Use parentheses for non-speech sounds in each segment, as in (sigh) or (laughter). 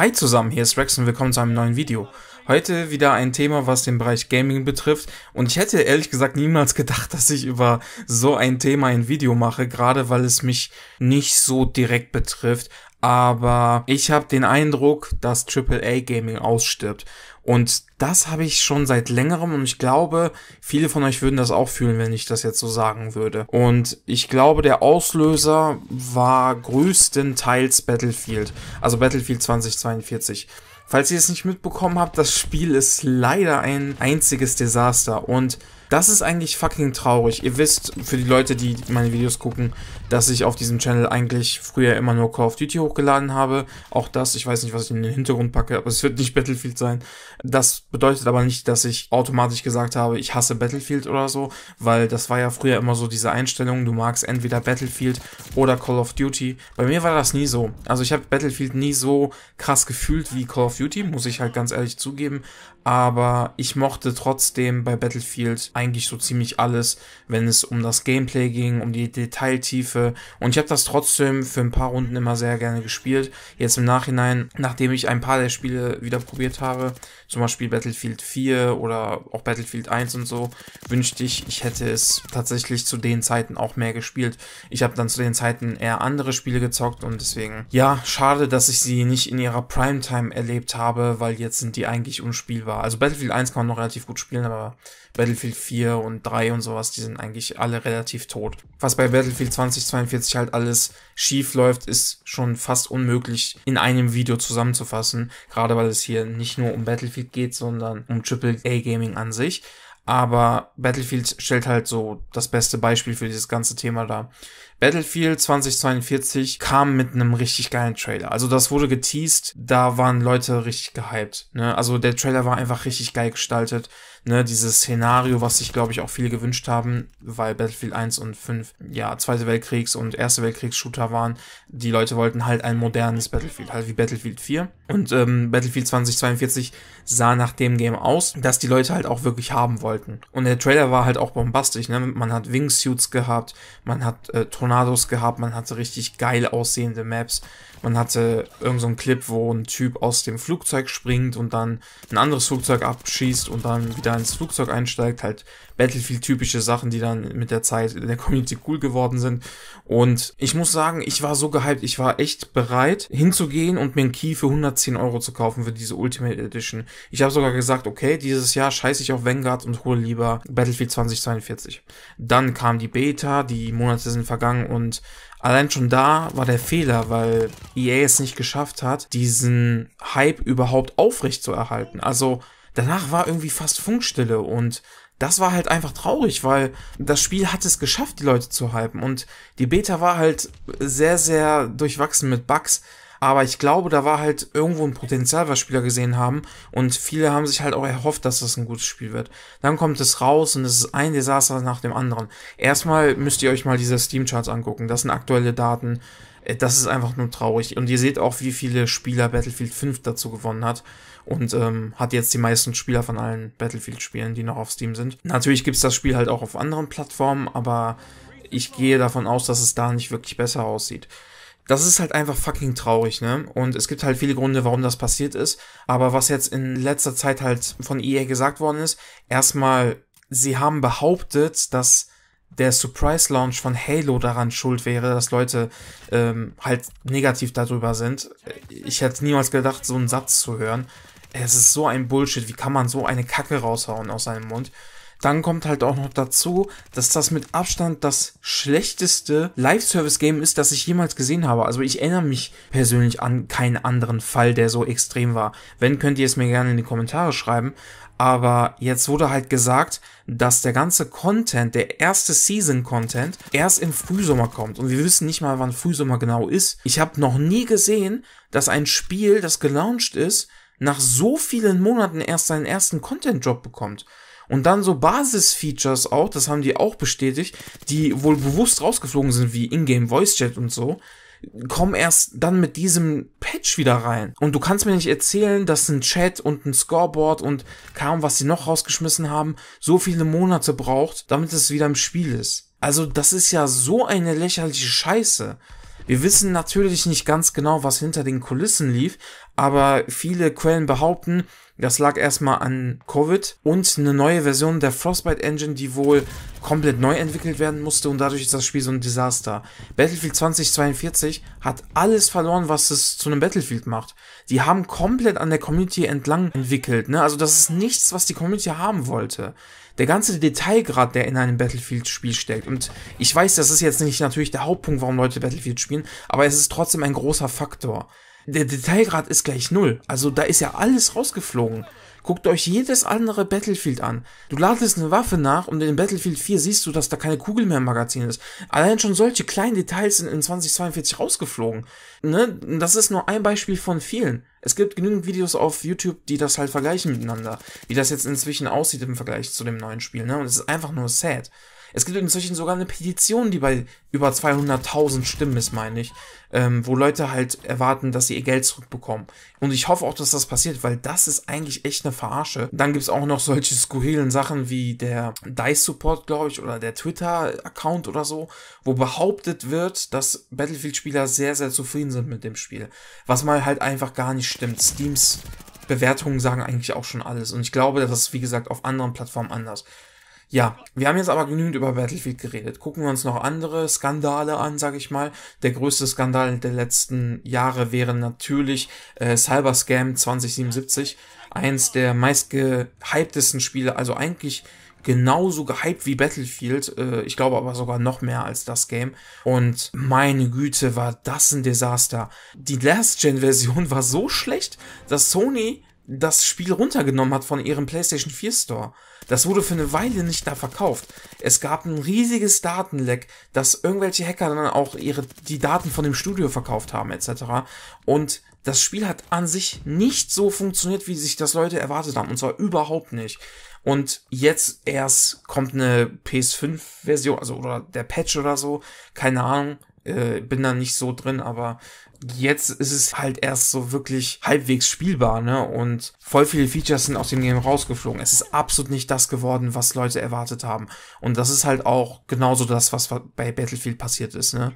Hi zusammen, hier ist Rex und willkommen zu einem neuen Video. Heute wieder ein Thema, was den Bereich Gaming betrifft und ich hätte ehrlich gesagt niemals gedacht, (laughs) dass ich über so ein Thema ein Video mache, gerade weil es mich nicht so direkt betrifft, aber ich habe den Eindruck, dass AAA Gaming ausstirbt und das habe ich schon seit längerem und ich glaube, viele von euch würden das auch fühlen, wenn ich das jetzt so sagen würde. Und ich glaube, der Auslöser war größtenteils Battlefield, also Battlefield 2042. Falls ihr es nicht mitbekommen habt, das Spiel ist leider ein einziges Desaster und das ist eigentlich fucking traurig. Ihr wisst, für die Leute, die meine Videos gucken, dass ich auf diesem Channel eigentlich früher immer nur Call of Duty hochgeladen habe. Auch das, ich weiß nicht, was ich in den Hintergrund packe, aber es wird nicht (laughs) Battlefield sein. Das bedeutet aber nicht, dass ich automatisch gesagt habe, ich hasse Battlefield oder so, weil das war ja früher immer so diese Einstellung, du magst entweder Battlefield oder Call of Duty. Bei mir war das nie so. Also ich habe Battlefield nie so krass gefühlt wie Call of Duty, muss ich halt ganz ehrlich zugeben aber ich mochte trotzdem bei Battlefield eigentlich so ziemlich alles, wenn es um das Gameplay ging, um die Detailtiefe und ich habe das trotzdem für ein paar Runden immer sehr gerne gespielt. Jetzt im Nachhinein, nachdem ich ein paar der Spiele wieder probiert habe, zum Beispiel Battlefield 4 oder auch Battlefield 1 und so, wünschte ich, ich hätte es tatsächlich zu den Zeiten auch mehr gespielt. Ich habe dann zu den Zeiten eher andere Spiele gezockt und deswegen, ja, schade, dass ich sie nicht in ihrer Primetime erlebt habe, weil jetzt sind die eigentlich unspielbar spielbar. Also Battlefield 1 kann man noch relativ gut spielen, aber Battlefield 4 und 3 und sowas, die sind eigentlich alle relativ tot. Was bei Battlefield 2042 halt alles schief läuft, ist schon fast unmöglich in einem Video zusammenzufassen. Gerade weil es hier nicht nur um Battlefield geht, sondern um AAA Gaming an sich aber Battlefield stellt halt so das beste Beispiel für dieses ganze Thema dar. Battlefield 2042 kam mit einem richtig geilen Trailer. Also das wurde geteased, da waren Leute richtig gehypt. Ne? Also der Trailer war einfach richtig geil gestaltet. Ne, dieses Szenario, was sich, glaube ich, auch viele gewünscht haben, weil Battlefield 1 und 5 ja Zweite Weltkriegs- und Erste Weltkriegs-Shooter waren. Die Leute wollten halt ein modernes Battlefield, halt wie Battlefield 4. Und ähm, Battlefield 2042 sah nach dem Game aus, dass die Leute halt auch wirklich haben wollten. Und der Trailer war halt auch bombastisch. Ne? Man hat Wingsuits gehabt, man hat äh, Tornados gehabt, man hatte richtig geil aussehende Maps. Man hatte irgendeinen so einen Clip, wo ein Typ aus dem Flugzeug springt und dann ein anderes Flugzeug abschießt und dann wieder ins Flugzeug einsteigt. Halt Battlefield-typische Sachen, die dann mit der Zeit in der Community cool geworden sind. Und ich muss sagen, ich war so gehypt, ich war echt bereit hinzugehen und mir einen Key für 110 Euro zu kaufen für diese Ultimate Edition. Ich habe sogar gesagt, okay, dieses Jahr scheiße ich auf Vanguard und hole lieber Battlefield 2042. Dann kam die Beta, die Monate sind vergangen und Allein schon da war der Fehler, weil EA es nicht geschafft hat, diesen Hype überhaupt aufrecht zu erhalten. Also danach war irgendwie fast Funkstille und das war halt einfach traurig, weil das Spiel hat es geschafft, die Leute zu hypen und die Beta war halt sehr, sehr durchwachsen mit Bugs. Aber ich glaube, da war halt irgendwo ein Potenzial, was Spieler gesehen haben. Und viele haben sich halt auch erhofft, dass das ein gutes Spiel wird. Dann kommt es raus und es ist ein Desaster nach dem anderen. Erstmal müsst ihr euch mal diese Steam-Charts angucken. Das sind aktuelle Daten. Äh, das ist einfach nur traurig. Und ihr seht auch, wie viele Spieler Battlefield 5 dazu gewonnen hat und ähm, hat jetzt die meisten Spieler von allen Battlefield-Spielen, die noch auf Steam sind. Natürlich gibt's das Spiel halt auch auf anderen Plattformen, aber ich gehe davon aus, dass es da nicht wirklich besser aussieht. Das ist halt einfach fucking traurig, ne? Und es gibt halt viele Gründe, warum das passiert ist. Aber was jetzt in letzter Zeit halt von EA gesagt worden ist, erstmal, sie haben behauptet, dass der Surprise-Launch von Halo daran schuld wäre, dass Leute ähm, halt negativ darüber sind. Ich hätte niemals gedacht, so einen Satz zu hören. Es ist so ein Bullshit. Wie kann man so eine Kacke raushauen aus seinem Mund? Dann kommt halt auch noch dazu, dass das mit Abstand das schlechteste Live-Service-Game ist, das ich jemals gesehen habe. Also ich erinnere mich persönlich an keinen anderen Fall, der so extrem war. Wenn, könnt ihr es mir gerne in die Kommentare schreiben. Aber jetzt wurde halt gesagt, dass der ganze Content, der erste Season-Content, erst im Frühsommer kommt. Und wir wissen nicht mal, wann Frühsommer genau ist. Ich habe noch nie gesehen, dass ein Spiel, das gelauncht ist, nach so vielen Monaten erst seinen ersten Content-Job bekommt. Und dann so Basis-Features auch, das haben die auch bestätigt, die wohl bewusst rausgeflogen sind, wie Ingame Voice Chat und so, kommen erst dann mit diesem Patch wieder rein. Und du kannst mir nicht erzählen, dass ein Chat und ein Scoreboard und kaum was sie noch rausgeschmissen haben, so viele Monate braucht, damit es wieder im Spiel ist. Also das ist ja so eine lächerliche Scheiße. Wir wissen natürlich nicht ganz genau, was hinter den Kulissen lief, aber viele Quellen behaupten, das lag erstmal an Covid und eine neue Version der Frostbite Engine, die wohl komplett neu entwickelt werden musste und dadurch ist das Spiel so ein Desaster. Battlefield 2042 hat alles verloren, was es zu einem Battlefield macht. Die haben komplett an der Community entlang entwickelt, ne? Also das ist nichts, was die Community haben wollte der ganze Detailgrad, der in einem Battlefield-Spiel steckt. Und ich weiß, das ist jetzt nicht natürlich der Hauptpunkt, warum Leute Battlefield spielen, aber es ist trotzdem ein großer Faktor der Detailgrad ist gleich null. Also da ist ja alles rausgeflogen. Guckt euch jedes andere Battlefield an. Du ladest eine Waffe nach und in Battlefield 4 siehst du, dass da keine Kugel mehr im Magazin ist. Allein schon solche kleinen Details sind in 2042 rausgeflogen. Ne? Das ist nur ein Beispiel von vielen. Es gibt genügend Videos auf YouTube, die das halt vergleichen miteinander. Wie das jetzt inzwischen aussieht im Vergleich zu dem neuen Spiel. Ne? Und es ist einfach nur sad. Es gibt inzwischen sogar eine Petition, die bei über 200.000 Stimmen ist, meine ich, ähm, wo Leute halt erwarten, dass sie ihr Geld zurückbekommen. Und ich hoffe auch, dass das passiert, weil das ist eigentlich echt eine Verarsche. Dann gibt's auch noch solche skurrilen Sachen wie der Dice-Support, glaube ich, oder der Twitter-Account oder so, wo behauptet wird, dass Battlefield-Spieler sehr, sehr zufrieden sind mit dem Spiel. Was mal halt einfach gar nicht stimmt. Steams Bewertungen sagen eigentlich auch schon alles. Und ich glaube, das ist, wie gesagt, auf anderen Plattformen anders. Ja, wir haben jetzt aber genügend über Battlefield geredet. Gucken wir uns noch andere Skandale an, sag ich mal. Der größte Skandal der letzten Jahre wäre natürlich äh, Cyberscam 2077. Eins der meist gehyptesten Spiele, also eigentlich genauso gehypt wie Battlefield. Äh, ich glaube aber sogar noch mehr als das Game. Und meine Güte, war das ein Desaster. Die Last-Gen-Version war so schlecht, dass Sony das Spiel runtergenommen hat von ihrem PlayStation 4 Store. Das wurde für eine Weile nicht mehr verkauft. Es gab ein riesiges Datenleck, dass irgendwelche Hacker dann auch ihre, die Daten von dem Studio verkauft haben, etc. Und das Spiel hat an sich nicht so funktioniert, wie sich das Leute erwartet haben. Und zwar überhaupt nicht. Und jetzt erst kommt eine PS5-Version, also oder der Patch oder so. Keine Ahnung, äh, bin da nicht so drin, aber jetzt ist es halt erst so wirklich halbwegs spielbar, ne? Und voll viele Features sind aus dem Game rausgeflogen. Es ist absolut nicht das geworden, was Leute erwartet haben. Und das ist halt auch genauso das, was bei Battlefield passiert ist, ne?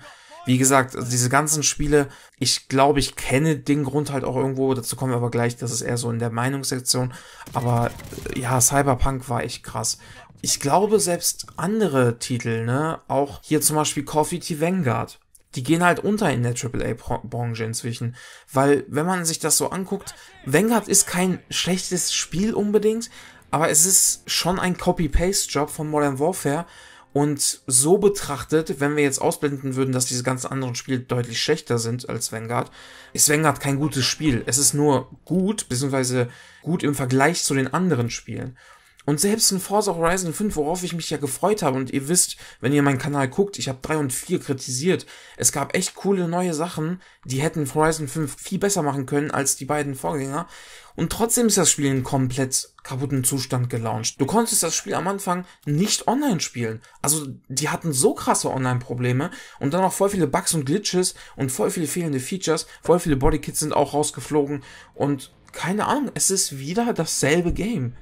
Wie gesagt, also diese ganzen Spiele, ich glaube, ich kenne den Grund halt auch irgendwo, dazu kommen wir aber gleich, das ist eher so in der Meinungssektion, aber äh, ja, Cyberpunk war echt krass ich glaube, selbst andere Titel, ne, auch hier zum Beispiel Coffee T. Vanguard, die gehen halt unter in der AAA-Branche inzwischen. Weil, wenn man sich das so anguckt, Vanguard ist kein schlechtes Spiel unbedingt, aber es ist schon ein Copy-Paste-Job von Modern Warfare. Und so betrachtet, wenn wir jetzt ausblenden würden, dass diese ganzen anderen Spiele deutlich schlechter sind als Vanguard, ist Vanguard kein gutes Spiel. Es ist nur gut, beziehungsweise gut im Vergleich zu den anderen Spielen. Und selbst in Forza Horizon 5, worauf ich mich ja gefreut habe, und ihr wisst, wenn ihr meinen Kanal guckt, ich habe 3 und 4 kritisiert. Es gab echt coole neue Sachen, die hätten Horizon 5 viel besser machen können als die beiden Vorgänger. Und trotzdem ist das Spiel in komplett kaputten Zustand gelauncht. Du konntest das Spiel am Anfang nicht online spielen. Also die hatten so krasse Online-Probleme und dann auch voll viele Bugs und Glitches und voll viele fehlende Features, voll viele Bodykits sind auch rausgeflogen und keine Ahnung, es ist wieder dasselbe Game.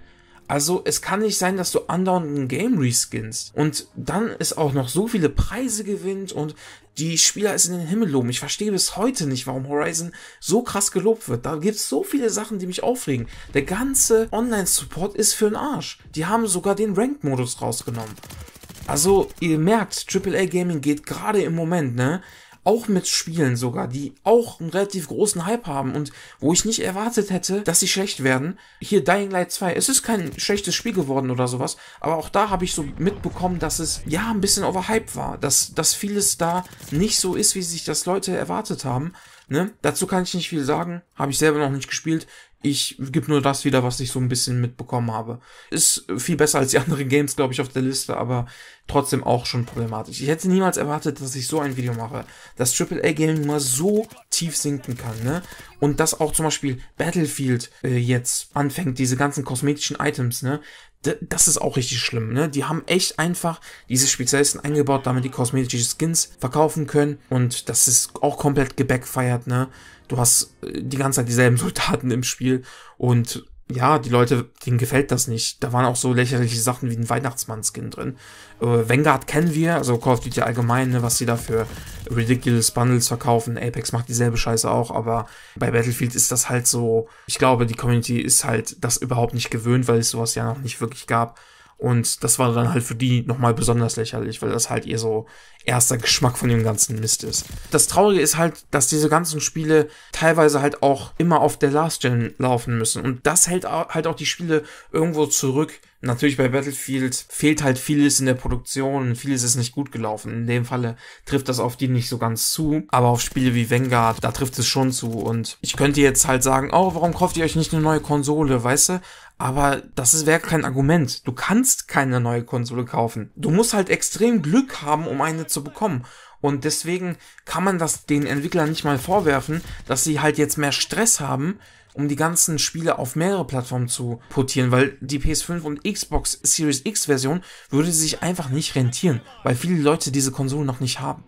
Also es kann nicht sein, dass du andauernd ein Game reskinst und dann ist auch noch so viele Preise gewinnt und die Spieler es in den Himmel loben. Ich verstehe bis heute nicht, warum Horizon so krass gelobt wird. Da gibt es so viele Sachen, die mich aufregen. Der ganze Online-Support ist für den Arsch. Die haben sogar den Ranked-Modus rausgenommen. Also, ihr merkt, AAA Gaming geht gerade im Moment, ne? auch mit Spielen sogar, die auch einen relativ großen Hype haben und wo ich nicht erwartet hätte, dass sie schlecht werden. Hier Dying Light 2, es ist kein schlechtes Spiel geworden oder sowas, aber auch da habe ich so mitbekommen, dass es ja ein bisschen overhyped war, dass, dass vieles da nicht so ist, wie sich das Leute erwartet haben. Ne? Dazu kann ich nicht viel sagen, habe ich selber noch nicht gespielt. Ich gebe nur das wieder, was ich so ein bisschen mitbekommen habe. Ist viel besser als die (laughs) anderen Games, glaube ich, auf der Liste, aber trotzdem auch schon problematisch. Ich hätte niemals erwartet, dass ich so ein Video mache, dass AAA-Gaming mal so tief sinken kann, ne? Und dass auch zum Beispiel Battlefield äh, jetzt anfängt, diese ganzen kosmetischen Items, ne? D das ist auch richtig schlimm, ne? Die haben echt einfach diese Spezialisten eingebaut, damit die kosmetische Skins verkaufen können. Und das ist auch komplett gebackfired, ne? du hast äh, die ganze Zeit dieselben (laughs) Soldaten im Spiel und ja, die Leute, denen gefällt das nicht. Da waren auch so lächerliche Sachen wie ein Weihnachtsmann-Skin drin. Äh, Vanguard kennen wir, also Call of Duty allgemein, ne, was sie da für ridiculous Bundles verkaufen. Apex macht dieselbe Scheiße auch, aber bei Battlefield ist das halt so, ich glaube, die Community ist halt das überhaupt nicht gewöhnt, weil es sowas ja noch nicht wirklich gab. Und das war dann halt für die nochmal besonders lächerlich, weil das halt ihr so erster Geschmack von dem ganzen Mist ist. Das Traurige ist halt, dass diese ganzen Spiele teilweise halt auch immer auf der Last Gen laufen müssen. Und das hält halt auch die Spiele irgendwo zurück Natürlich bei Battlefield fehlt halt vieles in der Produktion, vieles ist nicht gut gelaufen. In dem Falle trifft das auf die nicht so ganz zu, aber auf Spiele wie Vanguard, da trifft es schon zu. Und ich könnte jetzt halt sagen, oh, warum kauft ihr euch nicht eine neue Konsole, weißt du? Aber das wäre kein Argument. Du kannst keine neue Konsole kaufen. Du musst halt extrem Glück haben, um eine zu bekommen. Und deswegen kann man das den Entwicklern nicht mal vorwerfen, dass sie halt jetzt mehr Stress haben, um die ganzen Spiele auf mehrere Plattformen zu portieren, weil die PS5 und Xbox Series X Version würde sich einfach nicht rentieren, weil viele Leute diese Konsolen noch nicht haben.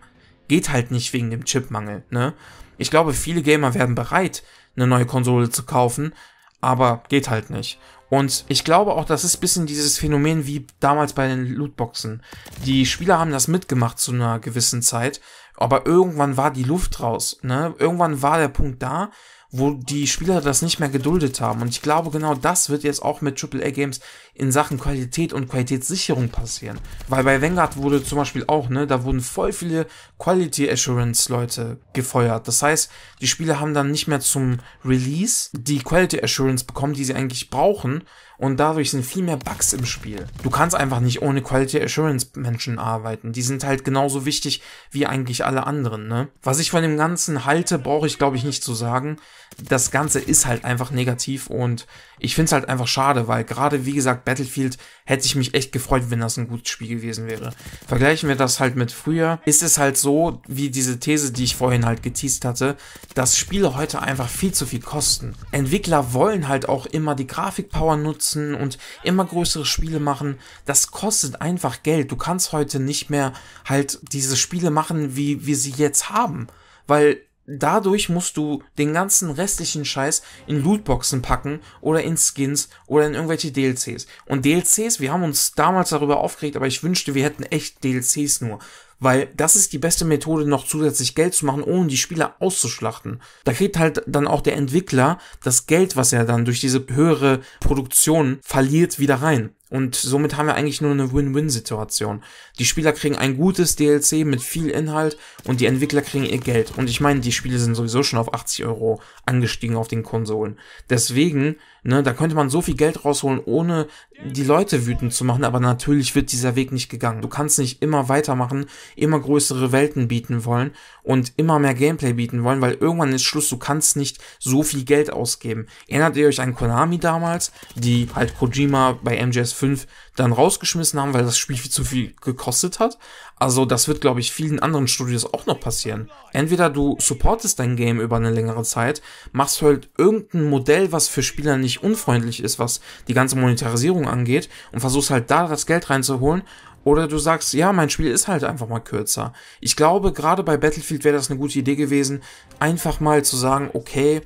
Geht halt nicht wegen dem Chipmangel, ne? Ich glaube, viele Gamer werden bereit, eine neue Konsole zu kaufen, aber geht halt nicht. Und ich glaube auch, das ist ein bisschen dieses Phänomen wie damals bei den Lootboxen. Die Spieler haben das mitgemacht zu einer gewissen Zeit, aber irgendwann war die Luft raus, ne? Irgendwann war der Punkt da, wo die Spieler das nicht mehr geduldet haben. Und ich glaube, genau das wird jetzt auch mit AAA-Games in Sachen Qualität und Qualitätssicherung passieren. Weil bei Vanguard wurde zum Beispiel auch, ne, da wurden voll viele Quality Assurance-Leute gefeuert. Das heißt, die Spieler haben dann nicht mehr zum Release die Quality Assurance bekommen, die sie eigentlich brauchen. Und dadurch sind viel mehr Bugs im Spiel. Du kannst einfach nicht ohne Quality Assurance Menschen arbeiten. Die sind halt genauso wichtig wie eigentlich alle anderen, ne? Was ich von dem Ganzen halte, brauche ich glaube ich nicht zu sagen das Ganze ist halt einfach negativ und ich finde es halt einfach schade, weil gerade wie gesagt Battlefield hätte ich mich echt gefreut, wenn das ein gutes Spiel gewesen wäre. Vergleichen wir das halt mit früher, ist es halt so, wie diese These, die ich vorhin halt geteased hatte, dass Spiele heute einfach viel zu viel kosten. Entwickler wollen halt auch immer die Grafikpower nutzen und immer größere Spiele machen. Das kostet einfach Geld. Du kannst heute nicht mehr halt diese Spiele machen, wie wir sie jetzt haben, weil Dadurch musst du den ganzen restlichen Scheiß in Lootboxen packen oder in Skins oder in irgendwelche DLCs. Und DLCs, wir haben uns damals darüber aufgeregt, aber ich wünschte, wir hätten echt DLCs nur. Weil das ist die beste Methode, noch zusätzlich Geld zu machen, ohne die Spieler auszuschlachten. Da kriegt halt dann auch der Entwickler das Geld, was er dann durch diese höhere Produktion verliert, wieder rein. Und somit haben wir eigentlich nur eine Win-Win-Situation. Die Spieler kriegen ein gutes DLC mit viel Inhalt und die Entwickler kriegen ihr Geld. Und ich meine, die Spiele sind sowieso schon auf 80 Euro angestiegen auf den Konsolen. Deswegen, ne, da könnte man so viel Geld rausholen, ohne die Leute wütend zu machen. Aber natürlich wird dieser Weg nicht gegangen. Du kannst nicht immer weitermachen, immer größere Welten bieten wollen und immer mehr Gameplay bieten wollen, weil irgendwann ist Schluss, du kannst nicht so viel Geld ausgeben. Erinnert ihr euch an Konami damals, die halt Kojima bei MGS 5 dann rausgeschmissen haben, weil das Spiel viel zu viel gekostet hat? Also das wird, glaube ich, vielen anderen Studios auch noch passieren. Entweder du supportest dein Game über eine längere Zeit, machst halt irgendein Modell, was für Spieler nicht unfreundlich ist, was die ganze Monetarisierung angeht und versuchst halt da das Geld reinzuholen oder du sagst, ja, mein Spiel ist halt einfach mal kürzer. Ich glaube, gerade bei Battlefield wäre das eine gute Idee gewesen, einfach mal zu sagen, okay,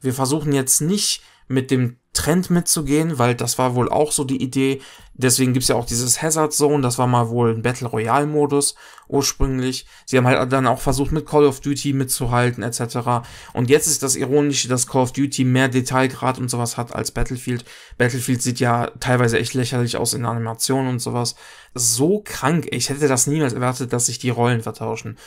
wir versuchen jetzt nicht mit dem Trend mitzugehen, weil das war wohl auch so die Idee. Deswegen gibt's ja auch dieses Hazard Zone, das war mal wohl ein Battle Royale Modus ursprünglich. Sie haben halt dann auch versucht, mit Call of Duty mitzuhalten, etc. Und jetzt ist das Ironische, dass Call of Duty mehr Detailgrad und sowas hat als Battlefield. Battlefield sieht ja teilweise echt lächerlich aus in Animationen und sowas. So krank, ich hätte das niemals erwartet, dass sich die Rollen vertauschen.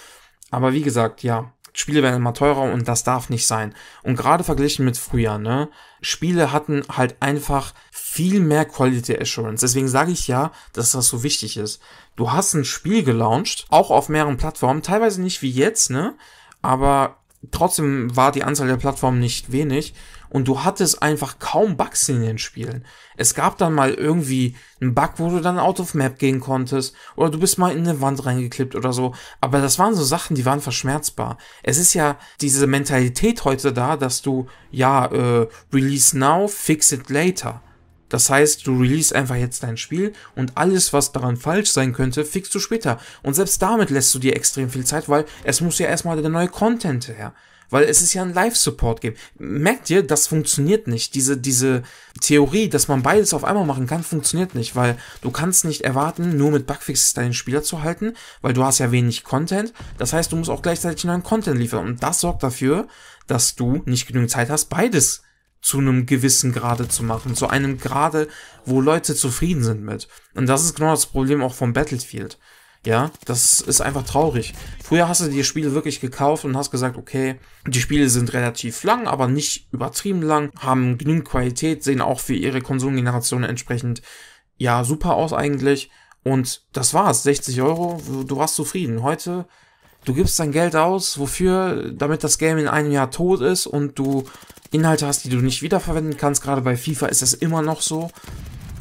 Aber wie gesagt, ja, Spiele werden immer teurer und das darf nicht sein. Und gerade verglichen mit früher, ne? Spiele hatten halt einfach viel mehr Quality Assurance. Deswegen sage ich ja, dass das so wichtig ist. Du hast ein Spiel gelauncht, auch auf mehreren Plattformen, teilweise nicht wie jetzt, ne? Aber trotzdem war die Anzahl der Plattformen nicht wenig und du hattest einfach kaum Bugs in den Spielen. Es gab dann mal irgendwie einen Bug, wo du dann out of map gehen konntest oder du bist mal in eine Wand reingeklippt oder so, aber das waren so Sachen, die waren verschmerzbar. Es ist ja diese Mentalität heute da, dass du ja äh, release now, fix it later. Das heißt, du release einfach jetzt dein Spiel und alles, was daran falsch sein könnte, fixst du später. Und selbst damit lässt du dir extrem viel Zeit, weil es muss ja erstmal der neue Content her. Weil es ist ja ein live support geben. Merkt ihr, das funktioniert nicht. Diese, diese Theorie, dass man beides auf einmal machen kann, funktioniert nicht, weil du kannst nicht erwarten, nur mit Bugfixes deinen Spieler zu halten, weil du hast ja wenig Content. Das heißt, du musst auch gleichzeitig neuen Content liefern. Und das sorgt dafür, dass du nicht genügend Zeit hast, beides zu einem gewissen Grade zu machen, zu einem Grade, wo Leute zufrieden sind mit. Und das ist genau das Problem auch vom Battlefield. Ja, das ist einfach traurig. Früher hast du dir Spiele wirklich gekauft und hast gesagt, okay, die Spiele sind relativ lang, aber nicht übertrieben lang, haben genügend Qualität, sehen auch für ihre Konsumgeneration entsprechend, ja, super aus eigentlich. Und das war's, 60 Euro, du warst zufrieden. Heute du gibst dein Geld aus, wofür? Damit das Game in einem Jahr tot ist und du Inhalte hast, die du nicht wiederverwenden kannst. Gerade bei FIFA ist das immer noch so.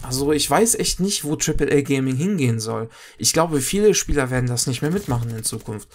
Also ich weiß echt nicht, wo AAA Gaming hingehen soll. Ich glaube, viele Spieler werden das nicht mehr mitmachen in Zukunft.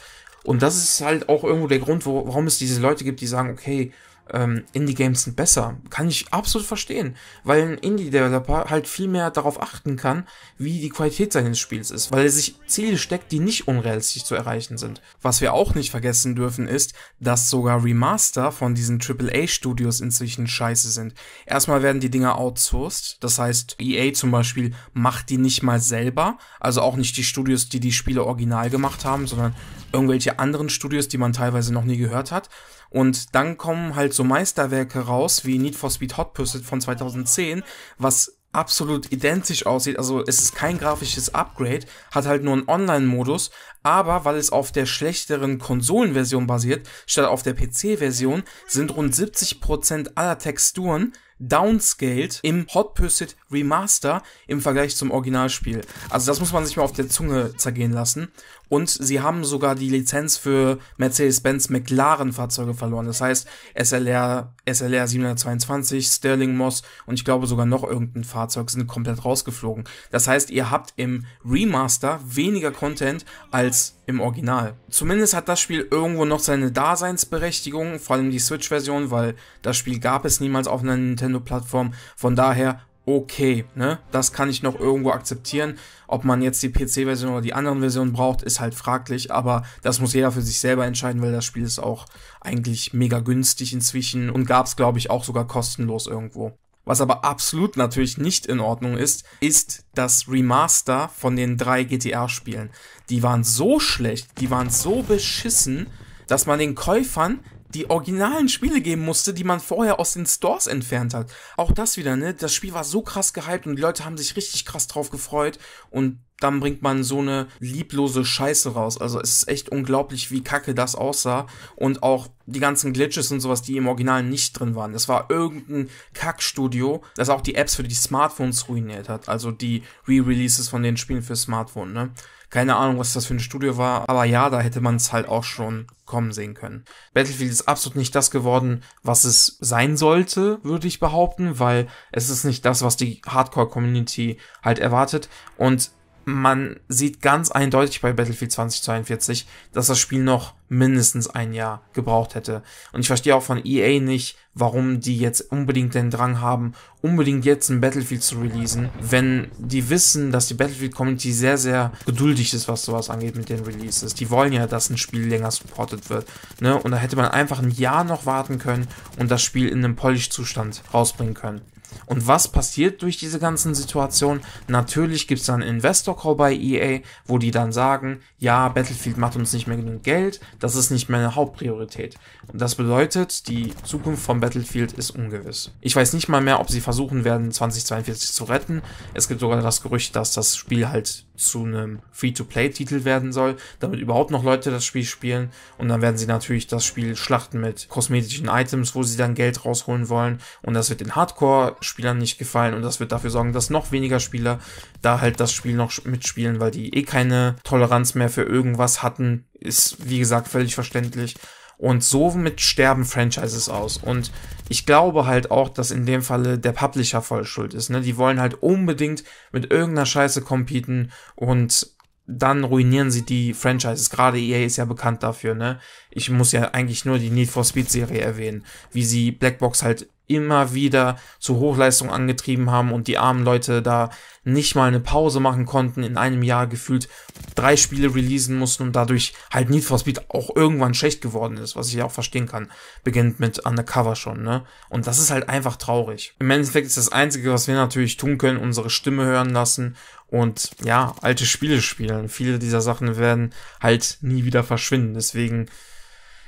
Und das ist halt auch irgendwo der Grund, wo, warum es diese Leute gibt, die sagen, okay, ähm, Indie-Games sind besser. Kann ich absolut verstehen, weil ein Indie-Developer halt viel mehr darauf achten kann, wie die Qualität seines Spiels ist, weil er sich Ziele steckt, die nicht unrealistisch zu erreichen sind. Was wir auch nicht vergessen dürfen ist, dass sogar Remaster von diesen AAA-Studios inzwischen scheiße sind. Erstmal werden die Dinger outsourced, das heißt EA zum Beispiel macht die nicht mal selber, also auch nicht die Studios, die die Spiele original gemacht haben, sondern irgendwelche anderen Studios, die man teilweise noch nie gehört hat. Und dann kommen halt so Meisterwerke raus wie Need for Speed Hot Pursuit von 2010, was absolut identisch aussieht. Also es ist kein grafisches Upgrade, hat halt nur einen Online-Modus, aber weil es auf der schlechteren Konsolenversion basiert, statt auf der PC-Version, sind rund 70% aller Texturen downscaled im Hot Pursuit Remaster im Vergleich zum Originalspiel. Also das muss man sich mal auf der Zunge zergehen lassen. Und sie haben sogar die Lizenz für Mercedes-Benz McLaren-Fahrzeuge verloren. Das heißt SLR, SLR 722, Sterling Moss und ich glaube sogar noch irgendein Fahrzeug sind komplett rausgeflogen. Das heißt, ihr habt im Remaster weniger Content als im Original. Zumindest hat das Spiel irgendwo noch seine Daseinsberechtigung, vor allem die Switch-Version, weil das Spiel gab es niemals auf einer Nintendo-Plattform. Von daher okay, ne? Das kann ich noch irgendwo akzeptieren. Ob man jetzt die PC-Version oder die anderen Versionen braucht, ist halt fraglich, aber das muss jeder für sich selber entscheiden, weil das Spiel ist auch eigentlich mega günstig inzwischen und gab's glaube ich, auch sogar kostenlos irgendwo. Was aber absolut natürlich nicht in Ordnung ist, ist das Remaster von den drei GTR-Spielen. Die waren so schlecht, die waren so beschissen, dass man den Käufern die originalen Spiele geben musste, die man vorher aus den Stores entfernt hat. Auch das wieder, ne? Das Spiel war so krass gehypt und die Leute haben sich richtig krass drauf gefreut und dann bringt man so eine lieblose Scheiße raus. Also es ist echt unglaublich, wie kacke das aussah. Und auch die ganzen Glitches und sowas, die im Original nicht drin waren. Das war irgendein Kackstudio, das auch die Apps für die Smartphones ruiniert hat. Also die Re-Releases von den Spielen für Smartphone, ne? Keine Ahnung, was das für ein Studio war, aber ja, da hätte man es halt auch schon kommen sehen können. Battlefield ist absolut nicht das geworden, was es sein sollte, würde ich behaupten, weil es ist nicht das, was die Hardcore-Community halt erwartet. Und man sieht ganz eindeutig bei Battlefield 2042, dass das Spiel noch mindestens ein Jahr gebraucht hätte. Und ich verstehe auch von EA nicht, warum die jetzt unbedingt den Drang haben, unbedingt jetzt ein Battlefield zu releasen, wenn die wissen, dass die Battlefield-Community sehr, sehr geduldig ist, was sowas angeht mit den Releases. Die wollen ja, dass ein Spiel länger supportet wird. Ne? Und da hätte man einfach ein Jahr noch warten können und das Spiel in einem Polish-Zustand rausbringen können. Und was passiert durch diese ganzen Situationen? Natürlich gibt es dann Investor Call bei EA, wo die dann sagen, ja, Battlefield macht uns nicht mehr genug Geld, das ist nicht mehr eine Hauptpriorität. Und das bedeutet, die Zukunft von Battlefield ist ungewiss. Ich weiß nicht mal mehr, ob sie versuchen werden, 2042 zu retten. Es gibt sogar das Gerücht, dass das Spiel halt zu einem Free-to-Play-Titel werden soll, damit überhaupt noch Leute das Spiel spielen. Und dann werden sie natürlich das Spiel schlachten mit kosmetischen Items, wo sie dann Geld rausholen wollen. Und das wird den Hardcore-Spielern nicht gefallen und das wird dafür sorgen, dass noch weniger Spieler da halt das Spiel noch mitspielen, weil die eh keine Toleranz mehr für irgendwas hatten. Ist, wie gesagt, völlig verständlich. Und somit sterben Franchises aus. Und ich glaube halt auch, dass in dem Falle der Publisher voll schuld ist. Ne? Die wollen halt unbedingt mit irgendeiner Scheiße competen und dann ruinieren sie die Franchises. Gerade EA ist ja bekannt dafür, ne? Ich muss ja eigentlich nur die Need for Speed Serie erwähnen, wie sie Blackbox halt immer wieder zu Hochleistung angetrieben haben und die armen Leute da nicht mal eine Pause machen konnten, in einem Jahr gefühlt drei Spiele releasen mussten und dadurch halt Need for Speed auch irgendwann schlecht geworden ist, was ich ja auch verstehen kann, beginnt mit Undercover schon, ne? Und das ist halt einfach traurig. Im Endeffekt ist das Einzige, was wir natürlich tun können, unsere Stimme hören lassen und ja, alte Spiele spielen. Viele dieser Sachen werden halt nie wieder verschwinden, deswegen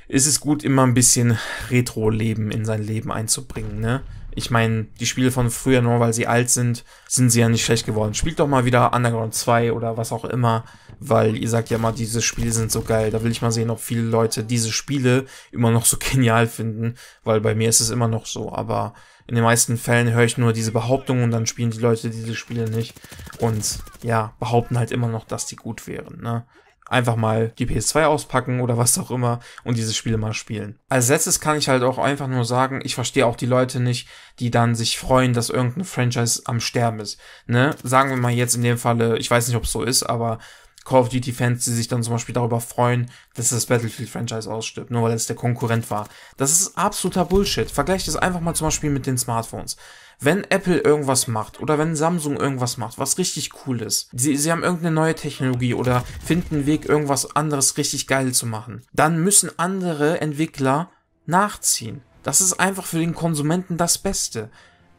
ist es gut, immer ein bisschen Retro-Leben in sein Leben einzubringen, ne? Ich meine, die Spiele von früher, nur weil sie alt sind, sind sie ja nicht schlecht geworden. Spielt doch mal wieder Underground 2 oder was auch immer, weil ihr sagt ja mal, diese Spiele sind so geil. Da will ich mal sehen, ob viele Leute diese Spiele immer noch so (laughs) genial finden, weil bei mir ist es immer noch so. Aber in den meisten Fällen höre ich nur diese Behauptungen und dann spielen die Leute diese Spiele nicht und ja, behaupten halt immer noch, dass die gut wären. Ne? einfach mal die PS2 auspacken oder was auch immer und diese Spiele mal spielen. Als letztes kann ich halt auch einfach nur sagen, ich verstehe auch die Leute nicht, die dann sich freuen, dass irgendein Franchise am Sterben ist. Ne? Sagen wir mal jetzt in dem Falle, ich weiß nicht, ob es so ist, aber Call of Duty-Fans, die sich dann zum Beispiel darüber freuen, dass das Battlefield-Franchise ausstirbt, nur weil es der Konkurrent war. Das ist absoluter Bullshit. Vergleicht das einfach mal zum Beispiel mit den Smartphones. Wenn Apple irgendwas macht oder wenn Samsung irgendwas macht, was richtig cool ist, sie, sie haben irgendeine neue Technologie oder finden einen Weg, irgendwas anderes richtig geil zu machen, dann müssen andere Entwickler nachziehen. Das ist einfach für den Konsumenten das Beste.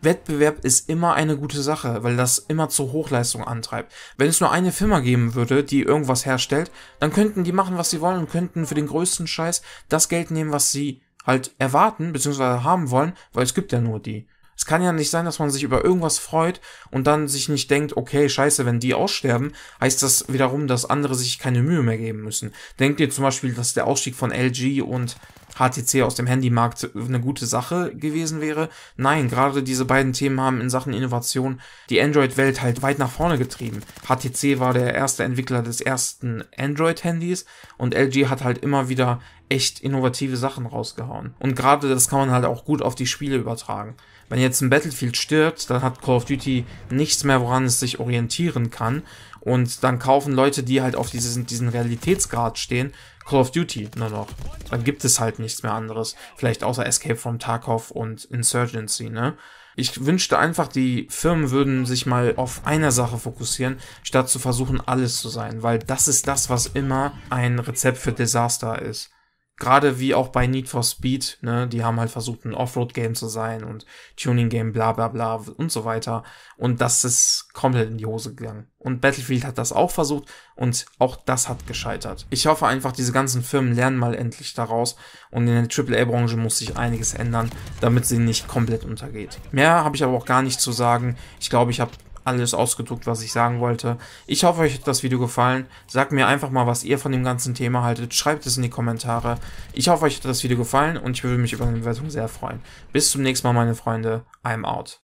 Wettbewerb ist immer eine gute Sache, weil das immer zur Hochleistung antreibt. Wenn es nur eine Firma geben würde, die irgendwas herstellt, dann könnten die machen, was sie wollen und könnten für den größten Scheiß das Geld nehmen, was sie halt erwarten bzw. haben wollen, weil es gibt ja nur die. Es kann ja nicht sein, dass man sich über irgendwas freut und dann sich nicht denkt, okay, scheiße, wenn die aussterben, heißt das wiederum, dass andere sich keine Mühe mehr geben müssen. Denkt ihr zum Beispiel, dass der Ausstieg von LG und HTC aus dem Handymarkt eine gute Sache gewesen wäre? Nein, gerade diese beiden Themen haben in Sachen Innovation die Android-Welt halt weit nach vorne getrieben. HTC war der erste Entwickler des ersten Android-Handys und LG hat halt immer wieder echt innovative Sachen rausgehauen. Und gerade das kann man halt auch gut auf die Spiele übertragen. Wenn jetzt ein Battlefield stirbt, dann hat Call of Duty nichts mehr, woran es sich orientieren kann. Und dann kaufen Leute, die halt auf diesen, diesen Realitätsgrad stehen, Call of Duty nur noch. Dann gibt es halt nichts mehr anderes. Vielleicht außer Escape from Tarkov und Insurgency, ne? Ich wünschte einfach, die Firmen würden sich mal auf einer Sache fokussieren, statt zu versuchen, alles zu sein, weil das ist das, was immer ein Rezept für Desaster ist gerade wie auch bei Need for Speed, ne, die haben halt versucht, ein Offroad-Game zu sein und Tuning-Game, bla bla bla und so weiter. Und das ist komplett in die Hose gegangen. Und Battlefield hat das auch versucht und auch das hat gescheitert. Ich hoffe einfach, diese ganzen Firmen lernen mal endlich daraus und in der AAA-Branche muss sich einiges ändern, damit sie nicht komplett untergeht. Mehr habe ich aber auch gar nicht zu sagen. Ich glaube, ich habe alles ausgedruckt, was ich sagen wollte. Ich hoffe, euch hat das Video gefallen. Sagt mir einfach mal, was ihr von dem ganzen Thema haltet. Schreibt es in die Kommentare. Ich hoffe, euch hat das Video gefallen und ich würde mich über eine Bewertung sehr freuen. Bis zum nächsten Mal, meine Freunde. I'm out.